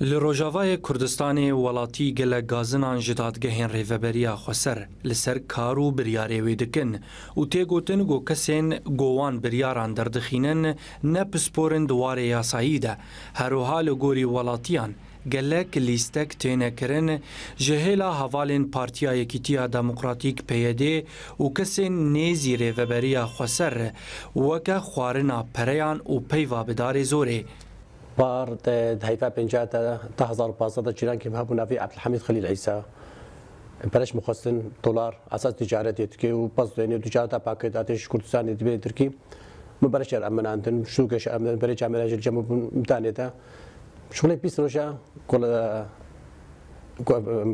Li Rojavayê Kurdistanê welatî gelek gazinan ji dadgehên rêveberiya Xweser li ser kar û biryarê wê dikin û tê gotin go kesên gowan biryaran derdixînin ne pisporên diwarê yasayî de herûha li gorî welatiyan gelek lîstek têne kirin ji hêla hevalên Partiya Yekîtiya Demokratîk PYD û kesên nêzî rêveberiya Xweser weke xwarina pereyan û peyva bidarê zorê بار دهيفا بنجاتا تهزار بازادا جيران كيم هابونا في عبد الحميد خليل عيسى بلاش مخصن دولار اساس تجارت يتكي وباز دنيا تجارتا باكيت اتش كردستان يتبي تركي من بلاش امن عندن شو كش امن بلاش عمل اجل جمع متانيتا شغلك بيس نوجا كل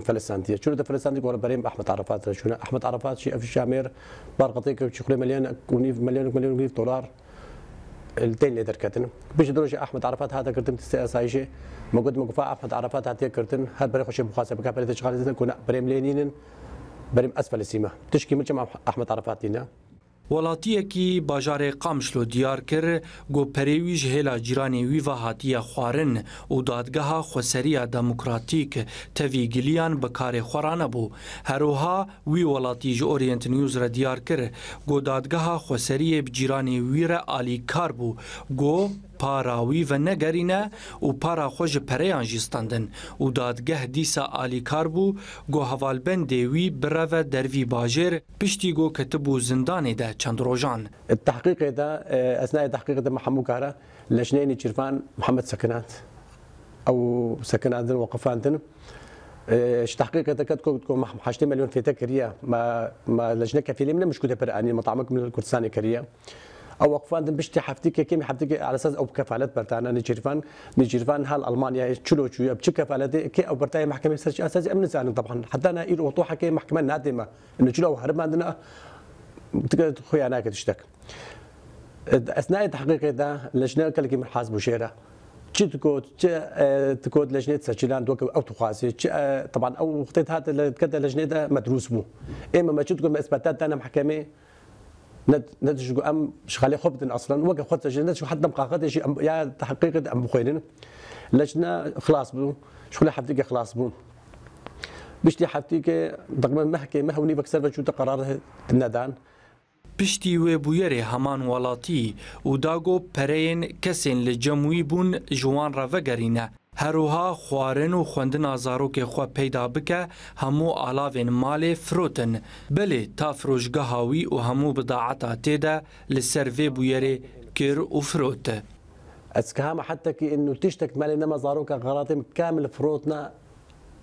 فلسطين دي شنو ده دي ولا بريم أحمد عرفات شنو أحمد عرفات شيء في الشامير بارقطيك شغل مليون مليون مليون مليون دولار التين اللي دركتن بيش دروجي احمد عرفات هذا هاتا کردن اس اي جي موجود مقفا احمد عرفات هذا كرتن هات بري خوش مخاصبه که برای تشغال زدن کنه بریم لینینن بریم اسفل سیما تشكي من احمد عرفات دینا وڵاتیەکی باژارێ قامشلۆ دیار کرد گۆ پەرێویش هێلا جیرانی وی و هاتیە خوارن و دادگەها خۆسەریە دەموکراتیک تەوی گلیان بەکارێ خۆرانە بوو هەروها وی وڵاتیژ ئۆریەنت نیوزرە دیار کرد گۆ دادگەها خۆسەریە بجیرانی ویرە عالی کار بوو گۆ پاراوی و نگرینه او پارا خوش پریان جستندن او دادگه دیسا آلی کار بو گو حوالبن دیوی برو دروی باجر پشتی گو کتبو زندانی ده چند روژان التحقیق ده اثناء تحقیق ده محمو کارا لجنین جرفان محمد سکنات او سكنات وقفان اش تحقيق تكتكم تكون 8 مليون في تكريا ما ما لجنه كفيله من مش كده براني مطعمك من الكردستان كريا او وقفان دن بشتي كي كم حفتي على اساس او كفالات برتان انا جيرفان نجيرفان هل المانيا تشلو تشو بشي كفالات كي او برتاي محكمه سرج اساس امن زعلان طبعا حتى انا اير وطوحه كي محكمه نادمه انه تشلو هرب عندنا تقدر خيانه كتشتك اثناء التحقيق هذا اللجنه كلكي من حاسب وشيره تشي تكود آه، تكود لجنه سجلان دوك او تخاسي آه، طبعا او وقت هذا كذا لجنه مدروس بو اما ما تشي ما اثباتات انا محكمه نتج ام شغالي خبطن اصلا وقع خدت نتج حد دم شي ام يا تحقيق ام خوينن لجنا خلاص بو لا حفتيك خلاص بو بشتي حفتيك تقريبا محكي هوني بكسر شو تقرار الندان پشتی وێ بویەرێ همان وڵاتی و داغو پەرەیەن کەسێن لە بون جوان را ڕەڤەگەرینە هروها خوارن و خوندن آزارو که خواه پیدا بکه همو علاوین مال فروتن بله تا فروشگهاوی و همو بداعتا تیده لسر وی بویره کر و فروت از که همه حتی که انو تشتک مالی نما زارو که غراتم کامل فروتنا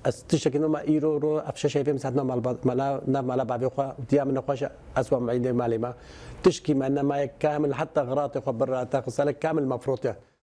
از تشتک نما ایرو رو افشه شایفه مساعدنا مال مالا نما مالا بابی خواه و دیام نخواش اسوا معینه مالی ما تشکی ما نما کامل حتی غراتی خواه براتا خسالک کامل مفروتیه